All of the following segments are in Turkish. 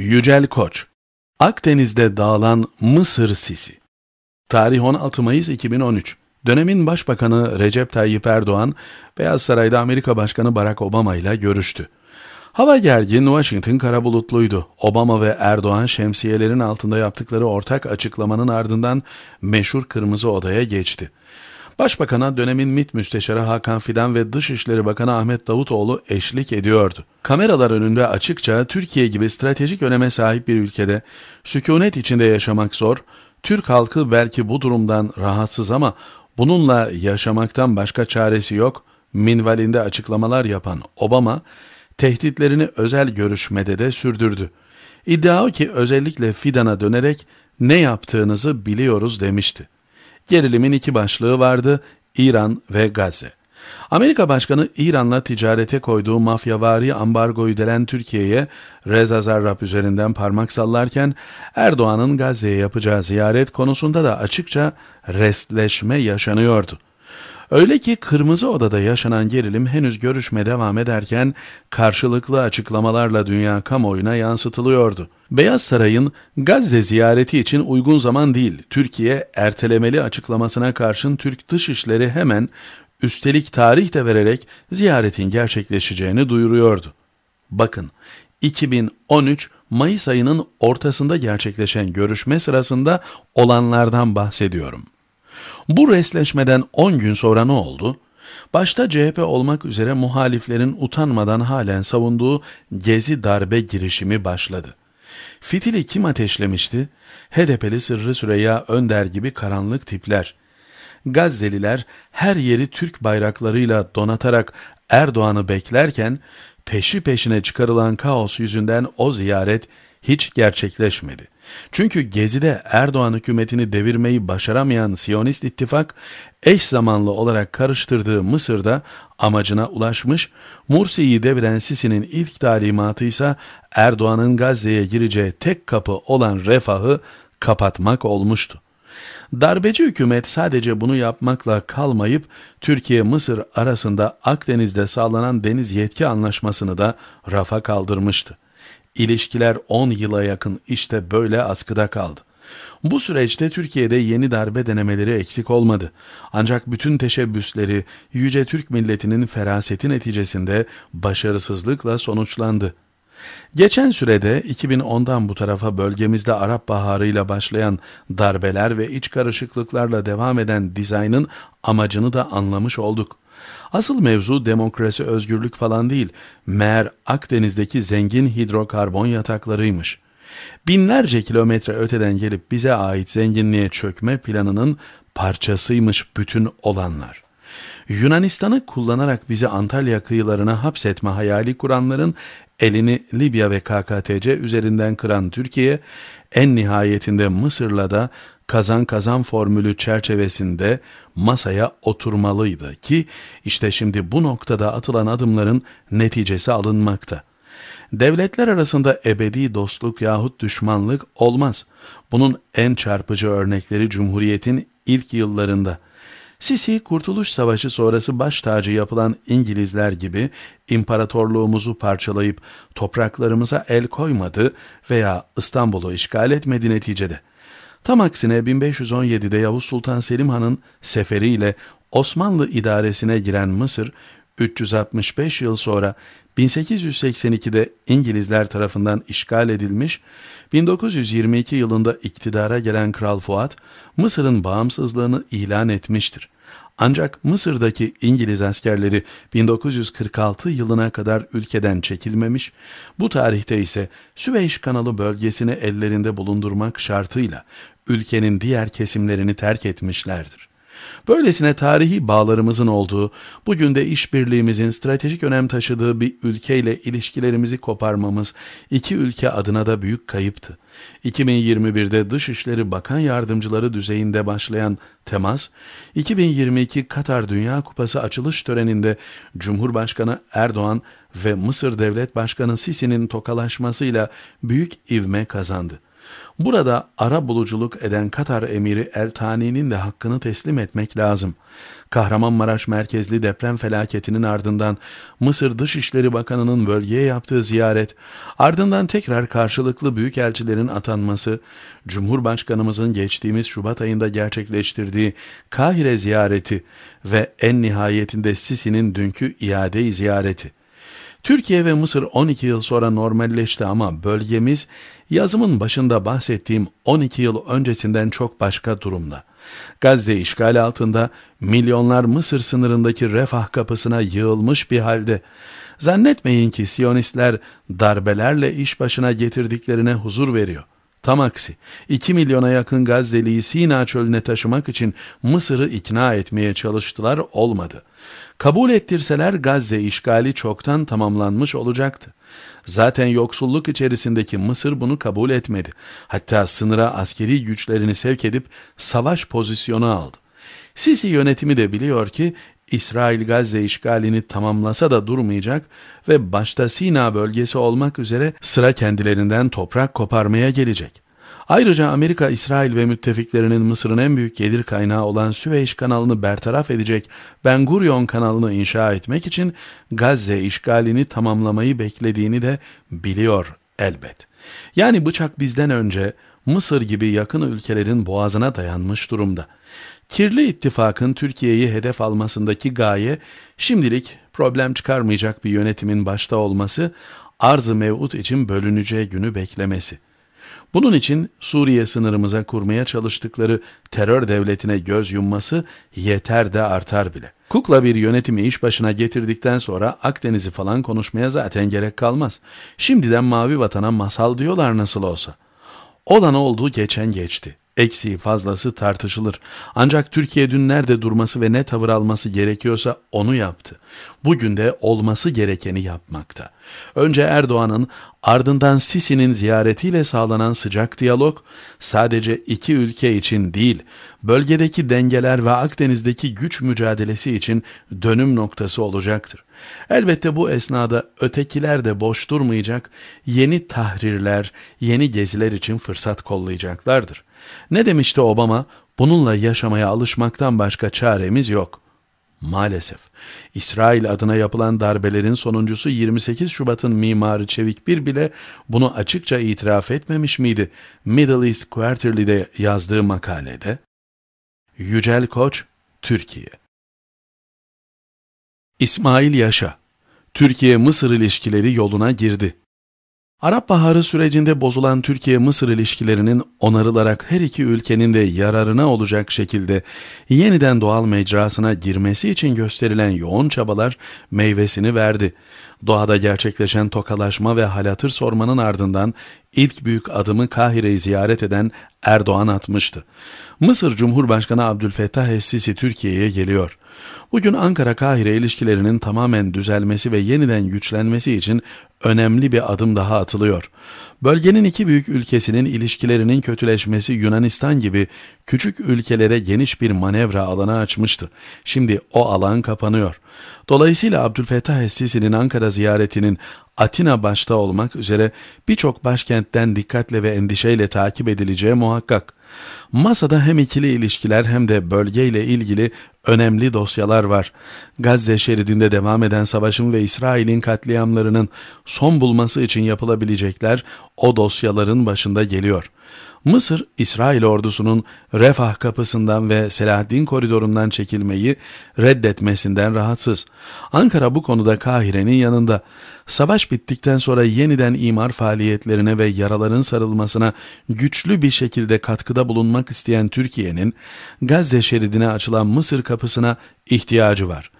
Yücel Koç Akdeniz'de dağılan Mısır sisi. Tarih 16 Mayıs 2013. Dönemin Başbakanı Recep Tayyip Erdoğan, Beyaz Saray'da Amerika Başkanı Barack Obama ile görüştü. Hava gergin, Washington kara bulutluydu. Obama ve Erdoğan şemsiyelerin altında yaptıkları ortak açıklamanın ardından meşhur Kırmızı Oda'ya geçti. Başbakana dönemin MİT Müsteşarı Hakan Fidan ve Dışişleri Bakanı Ahmet Davutoğlu eşlik ediyordu. Kameralar önünde açıkça Türkiye gibi stratejik öneme sahip bir ülkede sükunet içinde yaşamak zor, Türk halkı belki bu durumdan rahatsız ama bununla yaşamaktan başka çaresi yok minvalinde açıklamalar yapan Obama, tehditlerini özel görüşmede de sürdürdü. İddia o ki özellikle Fidan'a dönerek ne yaptığınızı biliyoruz demişti. Gerilimin iki başlığı vardı, İran ve Gazze. Amerika Başkanı İran'la ticarete koyduğu mafyavari ambargoyu delen Türkiye'ye Reza Zarrab üzerinden parmak sallarken Erdoğan'ın Gazze'ye yapacağı ziyaret konusunda da açıkça restleşme yaşanıyordu. Öyle ki Kırmızı Oda'da yaşanan gerilim henüz görüşme devam ederken karşılıklı açıklamalarla dünya kamuoyuna yansıtılıyordu. Beyaz Saray'ın Gazze ziyareti için uygun zaman değil, Türkiye ertelemeli açıklamasına karşın Türk Dışişleri hemen üstelik tarih de vererek ziyaretin gerçekleşeceğini duyuruyordu. Bakın 2013 Mayıs ayının ortasında gerçekleşen görüşme sırasında olanlardan bahsediyorum.'' Bu resleşmeden 10 gün sonra ne oldu? Başta CHP olmak üzere muhaliflerin utanmadan halen savunduğu gezi darbe girişimi başladı. Fitili kim ateşlemişti? HDP'li Sırrı Süreyya Önder gibi karanlık tipler. Gazzeliler her yeri Türk bayraklarıyla donatarak Erdoğan'ı beklerken peşi peşine çıkarılan kaos yüzünden o ziyaret hiç gerçekleşmedi.'' Çünkü Gezi'de Erdoğan hükümetini devirmeyi başaramayan Siyonist ittifak eş zamanlı olarak karıştırdığı Mısır'da amacına ulaşmış, Mursi'yi deviren Sisi'nin ilk talimatı ise Erdoğan'ın Gazze'ye gireceği tek kapı olan refahı kapatmak olmuştu. Darbeci hükümet sadece bunu yapmakla kalmayıp Türkiye-Mısır arasında Akdeniz'de sağlanan deniz yetki anlaşmasını da rafa kaldırmıştı. İlişkiler 10 yıla yakın işte böyle askıda kaldı. Bu süreçte Türkiye'de yeni darbe denemeleri eksik olmadı. Ancak bütün teşebbüsleri Yüce Türk milletinin feraseti neticesinde başarısızlıkla sonuçlandı. Geçen sürede 2010'dan bu tarafa bölgemizde Arap Baharı ile başlayan darbeler ve iç karışıklıklarla devam eden dizaynın amacını da anlamış olduk. Asıl mevzu demokrasi, özgürlük falan değil. Meğer Akdeniz'deki zengin hidrokarbon yataklarıymış. Binlerce kilometre öteden gelip bize ait zenginliğe çökme planının parçasıymış bütün olanlar.'' Yunanistan'ı kullanarak bizi Antalya kıyılarına hapsetme hayali kuranların elini Libya ve KKTC üzerinden kıran Türkiye, en nihayetinde Mısır'la da kazan kazan formülü çerçevesinde masaya oturmalıydı ki işte şimdi bu noktada atılan adımların neticesi alınmakta. Devletler arasında ebedi dostluk yahut düşmanlık olmaz. Bunun en çarpıcı örnekleri Cumhuriyet'in ilk yıllarında Sisi, Kurtuluş Savaşı sonrası baş tacı yapılan İngilizler gibi imparatorluğumuzu parçalayıp topraklarımıza el koymadı veya İstanbul'u işgal etmedi neticede. Tam aksine 1517'de Yavuz Sultan Selim Han'ın seferiyle Osmanlı idaresine giren Mısır, 365 yıl sonra 1882'de İngilizler tarafından işgal edilmiş, 1922 yılında iktidara gelen Kral Fuat, Mısır'ın bağımsızlığını ilan etmiştir. Ancak Mısır'daki İngiliz askerleri 1946 yılına kadar ülkeden çekilmemiş, bu tarihte ise Süveyş kanalı bölgesini ellerinde bulundurmak şartıyla ülkenin diğer kesimlerini terk etmişlerdir. Böylesine tarihi bağlarımızın olduğu, bugün de işbirliğimizin stratejik önem taşıdığı bir ülkeyle ilişkilerimizi koparmamız iki ülke adına da büyük kayıptı. 2021'de Dışişleri Bakan Yardımcıları düzeyinde başlayan temas, 2022 Katar Dünya Kupası açılış töreninde Cumhurbaşkanı Erdoğan ve Mısır Devlet Başkanı Sisi'nin tokalaşmasıyla büyük ivme kazandı. Burada ara buluculuk eden Katar emiri Eltani'nin de hakkını teslim etmek lazım. Kahramanmaraş merkezli deprem felaketinin ardından Mısır Dışişleri Bakanı'nın bölgeye yaptığı ziyaret, ardından tekrar karşılıklı büyükelçilerin atanması, Cumhurbaşkanımızın geçtiğimiz Şubat ayında gerçekleştirdiği Kahire ziyareti ve en nihayetinde Sisi'nin dünkü iade ziyareti. Türkiye ve Mısır 12 yıl sonra normalleşti ama bölgemiz yazımın başında bahsettiğim 12 yıl öncesinden çok başka durumda. Gazze işgal altında milyonlar Mısır sınırındaki refah kapısına yığılmış bir halde. Zannetmeyin ki Siyonistler darbelerle iş başına getirdiklerine huzur veriyor. Tam aksi 2 milyona yakın Gazze'liyi Sina çölüne taşımak için Mısır'ı ikna etmeye çalıştılar olmadı. Kabul ettirseler Gazze işgali çoktan tamamlanmış olacaktı. Zaten yoksulluk içerisindeki Mısır bunu kabul etmedi. Hatta sınıra askeri güçlerini sevk edip savaş pozisyonu aldı. Sisi yönetimi de biliyor ki İsrail Gazze işgalini tamamlasa da durmayacak ve başta Sina bölgesi olmak üzere sıra kendilerinden toprak koparmaya gelecek. Ayrıca Amerika, İsrail ve müttefiklerinin Mısır'ın en büyük gelir kaynağı olan Süveyş kanalını bertaraf edecek Ben Gurion kanalını inşa etmek için Gazze işgalini tamamlamayı beklediğini de biliyor elbet. Yani bıçak bizden önce Mısır gibi yakın ülkelerin boğazına dayanmış durumda. Kirli ittifakın Türkiye'yi hedef almasındaki gaye şimdilik problem çıkarmayacak bir yönetimin başta olması, arz-ı mevut için bölüneceği günü beklemesi. Bunun için Suriye sınırımıza kurmaya çalıştıkları terör devletine göz yumması yeter de artar bile. Kukla bir yönetimi iş başına getirdikten sonra Akdeniz'i falan konuşmaya zaten gerek kalmaz. Şimdiden mavi vatana masal diyorlar nasıl olsa. Olan oldu geçen geçti eksiği fazlası tartışılır. Ancak Türkiye dün nerede durması ve ne tavır alması gerekiyorsa onu yaptı. Bugün de olması gerekeni yapmakta. Önce Erdoğan'ın ardından Sisi'nin ziyaretiyle sağlanan sıcak diyalog sadece iki ülke için değil, bölgedeki dengeler ve Akdeniz'deki güç mücadelesi için dönüm noktası olacaktır. Elbette bu esnada ötekiler de boş durmayacak, yeni tahrirler, yeni geziler için fırsat kollayacaklardır. Ne demişti Obama? Bununla yaşamaya alışmaktan başka çaremiz yok. Maalesef İsrail adına yapılan darbelerin sonuncusu 28 Şubat'ın mimarı Çevik Bir bile bunu açıkça itiraf etmemiş miydi Middle East Quarterly'de yazdığı makalede? Yücel Koç, Türkiye İsmail Yaşa Türkiye-Mısır ilişkileri yoluna girdi. Arap Baharı sürecinde bozulan Türkiye-Mısır ilişkilerinin onarılarak her iki ülkenin de yararına olacak şekilde yeniden doğal mecrasına girmesi için gösterilen yoğun çabalar meyvesini verdi. Doğada gerçekleşen tokalaşma ve halatır sormanın ardından ilk büyük adımı Kahire'yi ziyaret eden Erdoğan atmıştı. Mısır Cumhurbaşkanı Abdülfettah es Türkiye'ye geliyor. Bugün Ankara-Kahire ilişkilerinin tamamen düzelmesi ve yeniden güçlenmesi için önemli bir adım daha atılıyor. Bölgenin iki büyük ülkesinin ilişkilerinin kötüleşmesi Yunanistan gibi küçük ülkelere geniş bir manevra alanı açmıştı. Şimdi o alan kapanıyor. Dolayısıyla Abdülfettah Es-Sisi'nin Ankara ziyaretinin Atina başta olmak üzere birçok başkentten dikkatle ve endişeyle takip edileceği muhakkak. Masada hem ikili ilişkiler hem de bölgeyle ilgili önemli dosyalar var. Gazze şeridinde devam eden savaşın ve İsrail'in katliamlarının son bulması için yapılabilecekler o dosyaların başında geliyor. Mısır, İsrail ordusunun Refah kapısından ve Selahaddin koridorundan çekilmeyi reddetmesinden rahatsız. Ankara bu konuda Kahire'nin yanında. Savaş bittikten sonra yeniden imar faaliyetlerine ve yaraların sarılmasına güçlü bir şekilde katkıda bulunmak isteyen Türkiye'nin Gazze şeridine açılan Mısır kapısına ihtiyacı var.''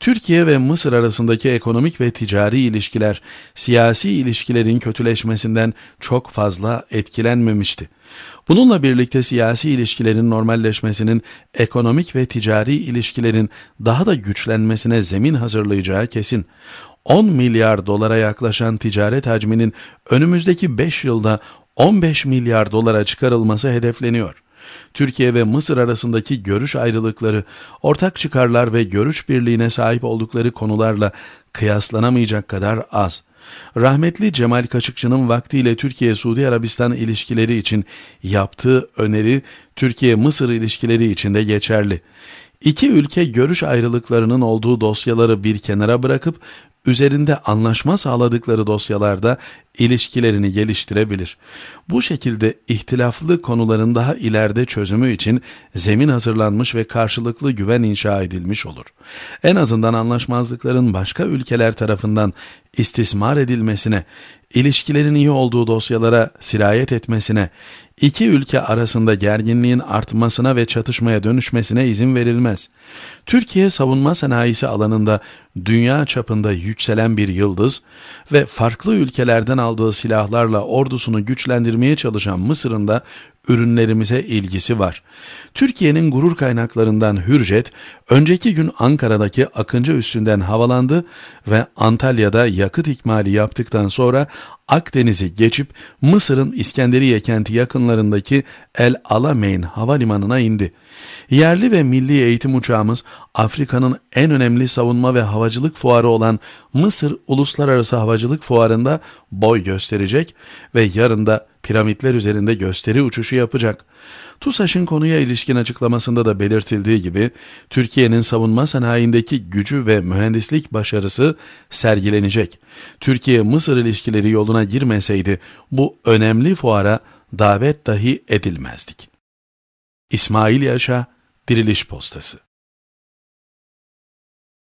Türkiye ve Mısır arasındaki ekonomik ve ticari ilişkiler, siyasi ilişkilerin kötüleşmesinden çok fazla etkilenmemişti. Bununla birlikte siyasi ilişkilerin normalleşmesinin ekonomik ve ticari ilişkilerin daha da güçlenmesine zemin hazırlayacağı kesin. 10 milyar dolara yaklaşan ticaret hacminin önümüzdeki 5 yılda 15 milyar dolara çıkarılması hedefleniyor. Türkiye ve Mısır arasındaki görüş ayrılıkları, ortak çıkarlar ve görüş birliğine sahip oldukları konularla kıyaslanamayacak kadar az. Rahmetli Cemal Kaçıkçı'nın vaktiyle Türkiye-Suudi Arabistan ilişkileri için yaptığı öneri Türkiye-Mısır ilişkileri için de geçerli. İki ülke görüş ayrılıklarının olduğu dosyaları bir kenara bırakıp üzerinde anlaşma sağladıkları dosyalarda ilişkilerini geliştirebilir. Bu şekilde ihtilaflı konuların daha ileride çözümü için zemin hazırlanmış ve karşılıklı güven inşa edilmiş olur. En azından anlaşmazlıkların başka ülkeler tarafından istismar edilmesine, ilişkilerin iyi olduğu dosyalara sirayet etmesine, iki ülke arasında gerginliğin artmasına ve çatışmaya dönüşmesine izin verilmez. Türkiye savunma sanayisi alanında dünya çapında yükselen bir yıldız ve farklı ülkelerden aldığı silahlarla ordusunu güçlendirmeye çalışan Mısır'ın da ürünlerimize ilgisi var. Türkiye'nin gurur kaynaklarından Hürjet, önceki gün Ankara'daki Akıncı üstünden havalandı ve Antalya'da yakıt ikmali yaptıktan sonra Akdeniz'i geçip Mısır'ın İskenderiye kenti yakınlarındaki El Alamein havalimanına indi. Yerli ve milli eğitim uçağımız Afrika'nın en önemli savunma ve havacılık fuarı olan Mısır Uluslararası Havacılık Fuarı'nda boy gösterecek ve yarın da piramitler üzerinde gösteri uçuşu yapacak. TUSAŞ'ın konuya ilişkin açıklamasında da belirtildiği gibi Türkiye'nin savunma sanayindeki gücü ve mühendislik başarısı sergilenecek. Türkiye-Mısır ilişkileri yoluna girmeseydi bu önemli fuara davet dahi edilmezdik. İsmail Yaşa, Diriliş Postası